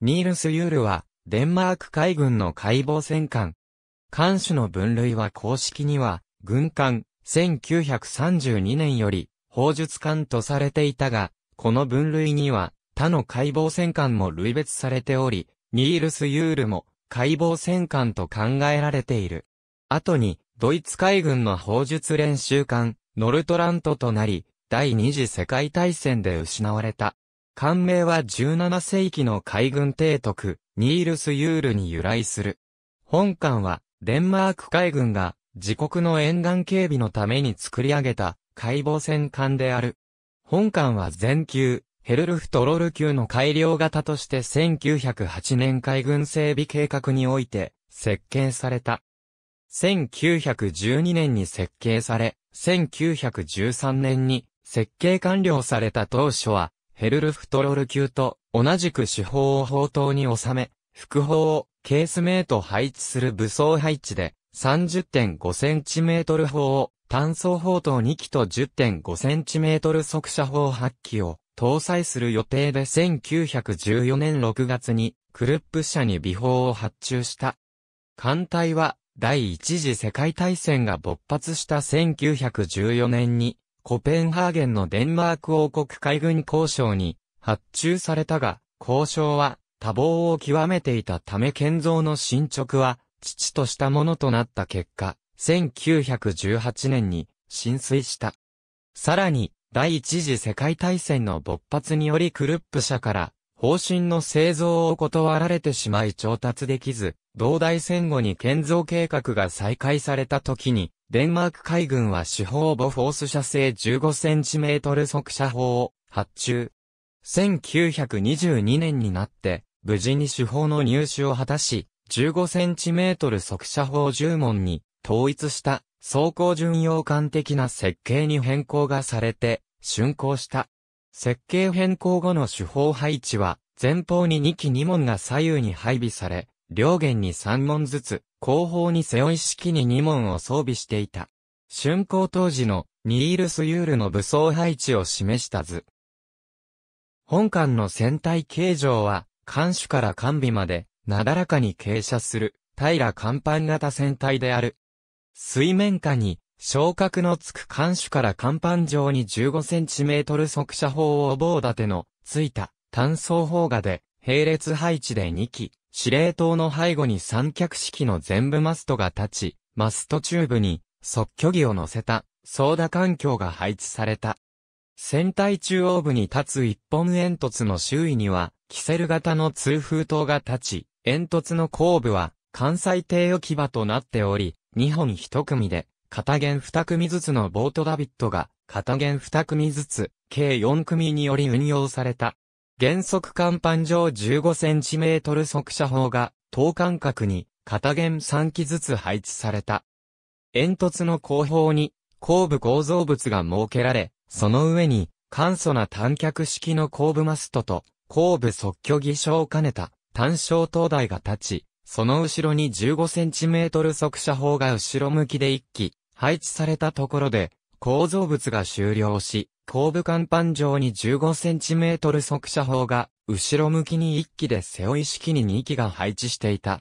ニールス・ユールは、デンマーク海軍の解剖戦艦。艦種の分類は公式には、軍艦、1932年より、砲術艦とされていたが、この分類には、他の解剖戦艦も類別されており、ニールス・ユールも、解剖戦艦と考えられている。後に、ドイツ海軍の砲術練習艦、ノルトラントとなり、第二次世界大戦で失われた。艦名は17世紀の海軍提督、ニールス・ユールに由来する。本艦は、デンマーク海軍が、自国の沿岸警備のために作り上げた、海防戦艦である。本艦は全級、ヘルルフトロル級の改良型として1908年海軍整備計画において、設計された。1912年に設計され、1913年に設計完了された当初は、ヘルルフトロル級と同じく手法を砲塔に収め、副砲をケースメイト配置する武装配置で 30.5cm 砲を単装砲塔2機と 10.5cm 速射砲8機を搭載する予定で1914年6月にクルップ社に美砲を発注した。艦隊は第一次世界大戦が勃発した1914年にコペンハーゲンのデンマーク王国海軍交渉に発注されたが、交渉は多忙を極めていたため建造の進捗は、父としたものとなった結果、1918年に浸水した。さらに、第一次世界大戦の勃発によりクルップ社から方針の製造を断られてしまい調達できず、同大戦後に建造計画が再開された時に、デンマーク海軍は主砲ボフォース射程 15cm 速射砲を発注。1922年になって、無事に手法の入手を果たし、15cm 速射砲10門に統一した装甲巡洋艦的な設計に変更がされて、竣工した。設計変更後の手法配置は、前方に2機2門が左右に配備され、両舷に3門ずつ、後方に背負い式に2門を装備していた。竣工当時のニールスユールの武装配置を示した図。本艦の船体形状は、艦首から艦尾まで、なだらかに傾斜する、平甲板型船体である。水面下に、昇格のつく艦首から甲板上に 15cm 速射砲を棒立てのついた単装砲画で並列配置で2機、司令塔の背後に三脚式の全部マストが立ち、マストチューブに即距儀を乗せた操舵環境が配置された。船体中央部に立つ一本煙突の周囲には、キセル型の通風塔が立ち、煙突の後部は関西艇置き場となっており、2本1組で片弦二組ずつのボートダビットが、片弦二組ずつ、計四組により運用された。原則甲板上 15cm 速射砲が、等間隔に、片弦三機ずつ配置された。煙突の後方に、後部構造物が設けられ、その上に、簡素な短脚式の後部マストと、後部即挙儀書を兼ねた、単焦灯台が立ち、その後ろに 15cm 速射砲が後ろ向きで1機、配置されたところで、構造物が終了し、後部甲板上に 15cm 速射砲が、後ろ向きに1機で背負い式に2機が配置していた。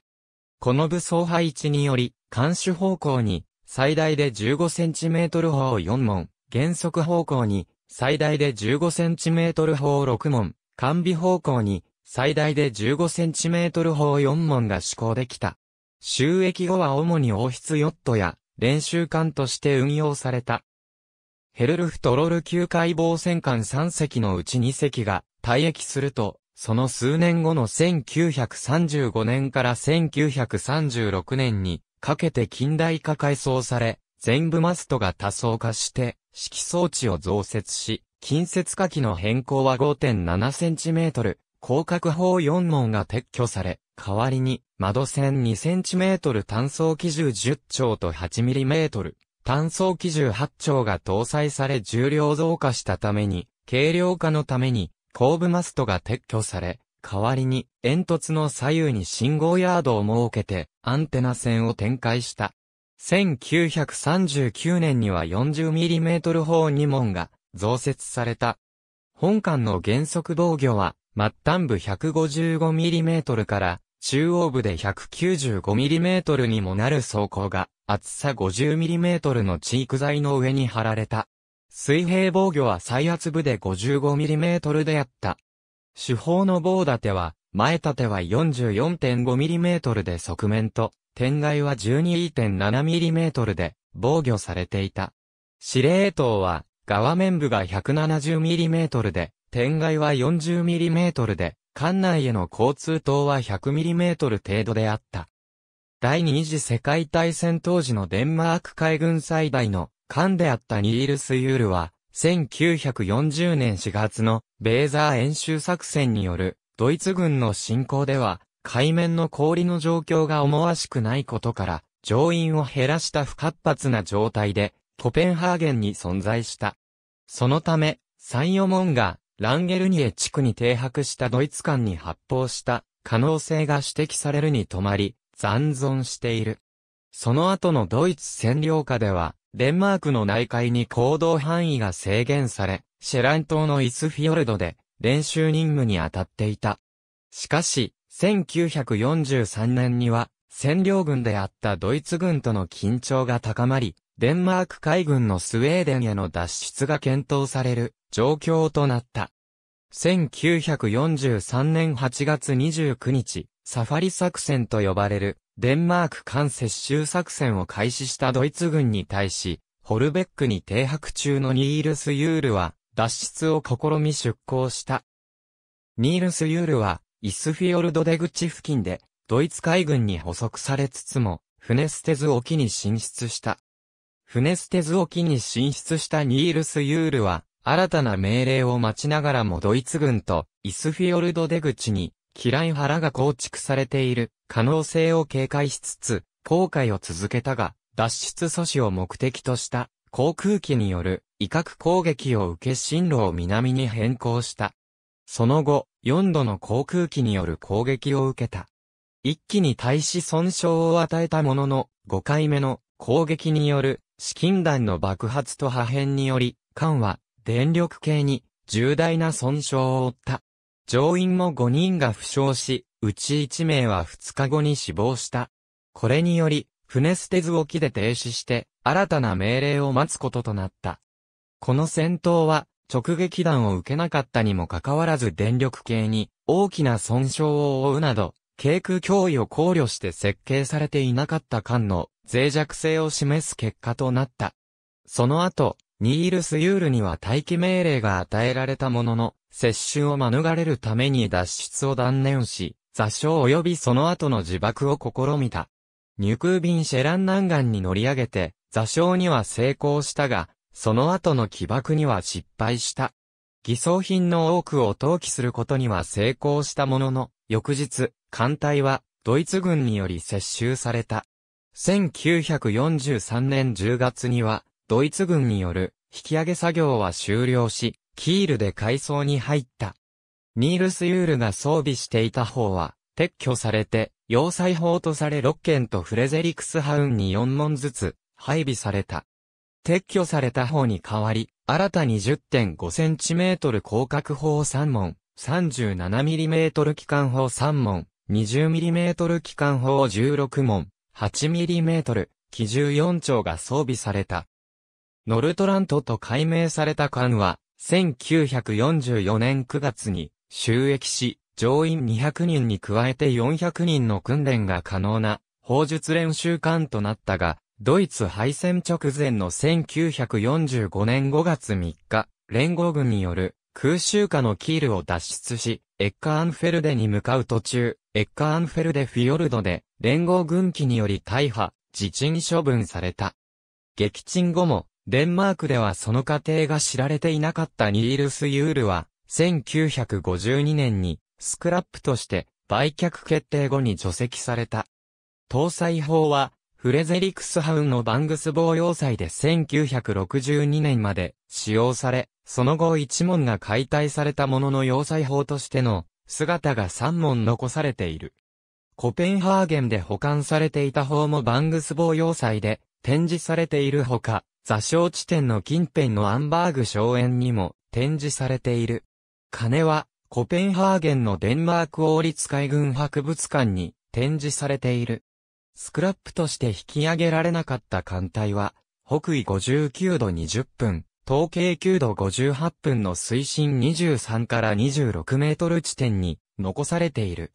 この武装配置により、監視方向に、最大で 15cm 砲4門、減速方向に、最大で 15cm 砲6門、完備方向に、最大で 15cm 砲4門が施行できた。収益後は主に王室ヨットや練習艦として運用された。ヘルルフトロル級解剖戦艦3隻のうち2隻が退役すると、その数年後の1935年から1936年にかけて近代化改装され、全部マストが多層化して、式装置を増設し、近接火器の変更は 5.7cm、広角砲4門が撤去され、代わりに窓線 2cm 単装機銃10丁と 8mm 単装機銃8丁が搭載され重量増加したために、軽量化のために後部マストが撤去され、代わりに煙突の左右に信号ヤードを設けてアンテナ線を展開した。1939年には 40mm 砲2門が増設された。本艦の原則防御は末端部 155mm から中央部で 195mm にもなる装甲が厚さ 50mm のチーク材の上に貼られた。水平防御は最圧部で 55mm であった。主砲の棒立ては、前立ては 44.5mm で側面と、天外は 12.7mm で防御されていた。司令塔は、側面部が 170mm で、天外は 40mm で、館内への交通灯は 100mm 程度であった。第二次世界大戦当時のデンマーク海軍最大の艦であったニールス・ユールは、1940年4月のベーザー演習作戦によるドイツ軍の侵攻では、海面の氷の状況が思わしくないことから、乗員を減らした不活発な状態で、コペンハーゲンに存在した。そのため、サンヨモンがランゲルニエ地区に停泊したドイツ艦に発砲した可能性が指摘されるに止まり、残存している。その後のドイツ占領下では、デンマークの内海に行動範囲が制限され、シェラン島のイスフィヨルドで練習任務に当たっていた。しかし、1943年には、占領軍であったドイツ軍との緊張が高まり、デンマーク海軍のスウェーデンへの脱出が検討される状況となった。1943年8月29日、サファリ作戦と呼ばれる、デンマーク間接収作戦を開始したドイツ軍に対し、ホルベックに停泊中のニールス・ユールは、脱出を試み出港した。ニールス・ユールは、イスフィオルド出口付近で、ドイツ海軍に捕捉されつつも、船ステズ沖に進出した。船ステズ沖に進出したニールス・ユールは、新たな命令を待ちながらもドイツ軍とイスフィヨルド出口に嫌い腹が構築されている可能性を警戒しつつ、航海を続けたが、脱出阻止を目的とした航空機による威嚇攻撃を受け進路を南に変更した。その後、4度の航空機による攻撃を受けた。一気に対し損傷を与えたものの、5回目の攻撃による資金弾の爆発と破片により、艦は電力系に重大な損傷を負った。乗員も5人が負傷し、うち1名は2日後に死亡した。これにより、船捨て図沖で停止して、新たな命令を待つこととなった。この戦闘は、直撃弾を受けなかったにもかかわらず電力系に大きな損傷を負うなど、軽空脅威を考慮して設計されていなかった間の脆弱性を示す結果となった。その後、ニールスユールには待機命令が与えられたものの、接種を免れるために脱出を断念し、座礁及びその後の自爆を試みた。ニュクービンシェラン南岸に乗り上げて、座礁には成功したが、その後の起爆には失敗した。偽装品の多くを投棄することには成功したものの、翌日、艦隊はドイツ軍により接収された。1943年10月には、ドイツ軍による引き上げ作業は終了し、キールで海藻に入った。ニールス・ユールが装備していた砲は、撤去されて、要塞砲とされ6件とフレゼリクスハウンに4門ずつ、配備された。撤去された砲に代わり、新たに1 0 5トル広角砲3門、3 7トル機関砲3門、2 0トル機関砲16門、8トル、機銃4丁が装備された。ノルトラントと改名された艦は、1944年9月に収益し、乗員200人に加えて400人の訓練が可能な、砲術練習艦となったが、ドイツ敗戦直前の1945年5月3日、連合軍による空襲下のキールを脱出し、エッカーンフェルデに向かう途中、エッカーンフェルデフィヨルドで連合軍機により大破、自沈処分された。撃沈後もデンマークではその過程が知られていなかったニールス・ユールは、1952年に、スクラップとして、売却決定後に除籍された。搭載法は、フレゼリクスハウンのバングス防要塞で1962年まで使用され、その後一門が解体されたものの要塞法としての姿が三門残されている。コペンハーゲンで保管されていた法もバングス防要塞で展示されているほか、座礁地点の近辺のアンバーグ荘園にも展示されている。鐘は、コペンハーゲンのデンマーク王立海軍博物館に展示されている。スクラップとして引き上げられなかった艦隊は、北緯59度20分、東経9度58分の水深23から26メートル地点に残されている。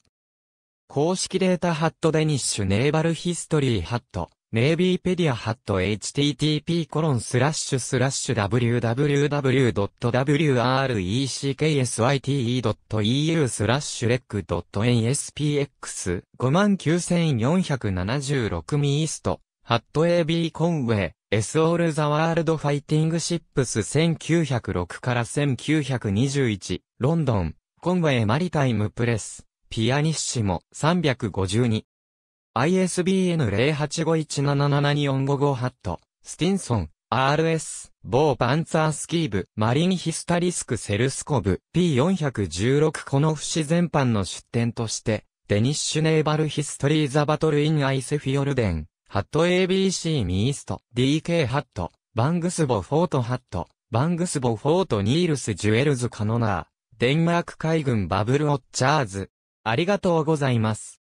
公式データハットデニッシュネーバルヒストリーハットネイビーペディアハット http コロンスラッシュスラッシュ w w w w r e c k s i t e e u スラッシュレック .nspx 59476ミーストハット AB コンウェイ S オールザワールドファイティングシップス s 1906から1921ロンドンコンウェイマリタイムプレスピアニッシモ352 ISBN 0851777455ハット、スティンソン、RS、某パンツァースキーブ、マリンヒスタリスクセルスコブ、P416 この節全般の出展として、デニッシュネーバルヒストリーザバトルインアイセフィヨルデン、ハット ABC ミースト、DK ハット、バングスボフォートハット、バングスボフォートニールスジュエルズカノナー、デンマーク海軍バブルオッチャーズ。ありがとうございます。